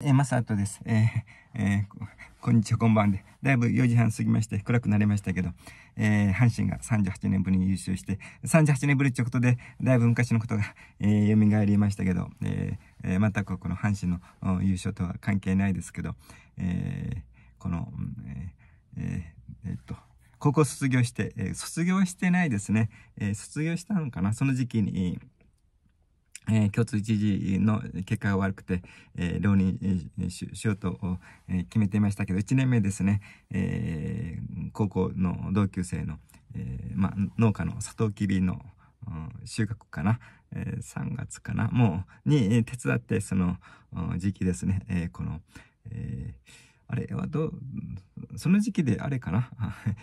えー、マサトです。えー、えー、こんにちは、こんばんで。だいぶ4時半過ぎまして、暗くなりましたけど、えー、阪神が38年ぶりに優勝して、38年ぶりということで、だいぶ昔のことが、えー、蘇りましたけど、えー、この阪神の優勝とは関係ないですけど、えー、この、えー、えー、っと、高校卒業して、えー、卒業してないですね。えー、卒業したのかなその時期に、えーえー、共通一時の結果が悪くて、えー、浪人ししようと、えー、決めていましたけど、1年目ですね、えー、高校の同級生の、えーまあ、農家のサトウキビの収穫かな、えー、3月かな、もう、に手伝って、その時期ですね、えー、この、えー、あれはど、うその時期であれかな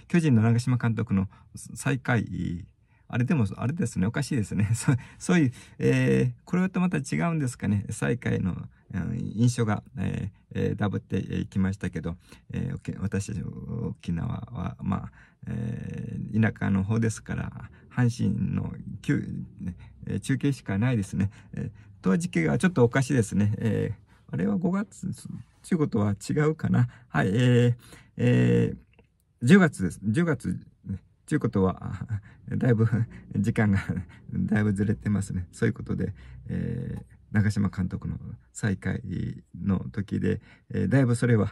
巨人の長嶋監督の最下位あれでも、あれですね、おかしいですね。そそういう、えー、これとまた違うんですかね、再位の、うん、印象が、えー、えー、ダブっていきましたけど、えー、私たち沖縄は、まあ、えー、田舎の方ですから、阪神の中継しかないですね。えー、当時期がちょっとおかしいですね。えー、あれは5月、ていうことは違うかな。はい、えー、えー、10月です。10月ちゅうことは、だいぶ時間が だいぶずれてますね。そういうことで、えー、長嶋監督の再会の時で、えー、だいぶそれは、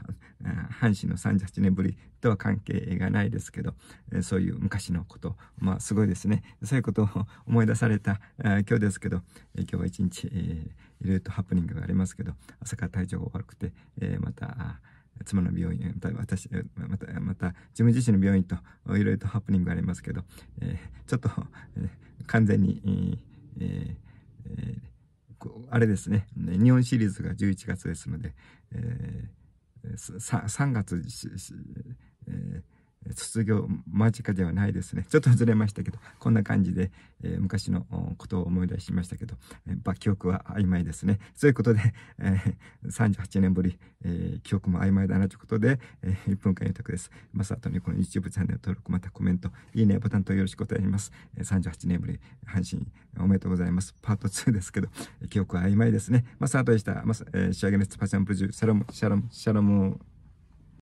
阪神の38年ぶりとは関係がないですけど、えー、そういう昔のこと、まあすごいですね。そういうことを思い出された、今日ですけど、えー、今日は一日、いろいろとハプニングがありますけど、朝から体調が悪くて、また、妻の病院、また私、また、また、自分自身の病院と、いろいろとハプニングがありますけど、えー、ちょっと、えー、完全に、えーえー、あれですね、日本シリーズが11月ですので、えー、3, 3月、卒業間近ではないですね。ちょっとずれましたけど、こんな感じで、えー、昔のことを思い出しましたけど、えー、ま記憶は曖昧ですね。そういうことで、えー、38年ぶり、え記憶も曖昧だなということで、え1分間予託です。まさとにこの YouTube チャンネル登録、またコメント、いいねボタンとよろしくお願いします。え38年ぶり、阪神おめでとうございます。パート2ですけど、記憶は曖昧ですね。まさとでした。まさ、え仕上げのスパチャンプジュ、シャロム、シャロム、シャロム。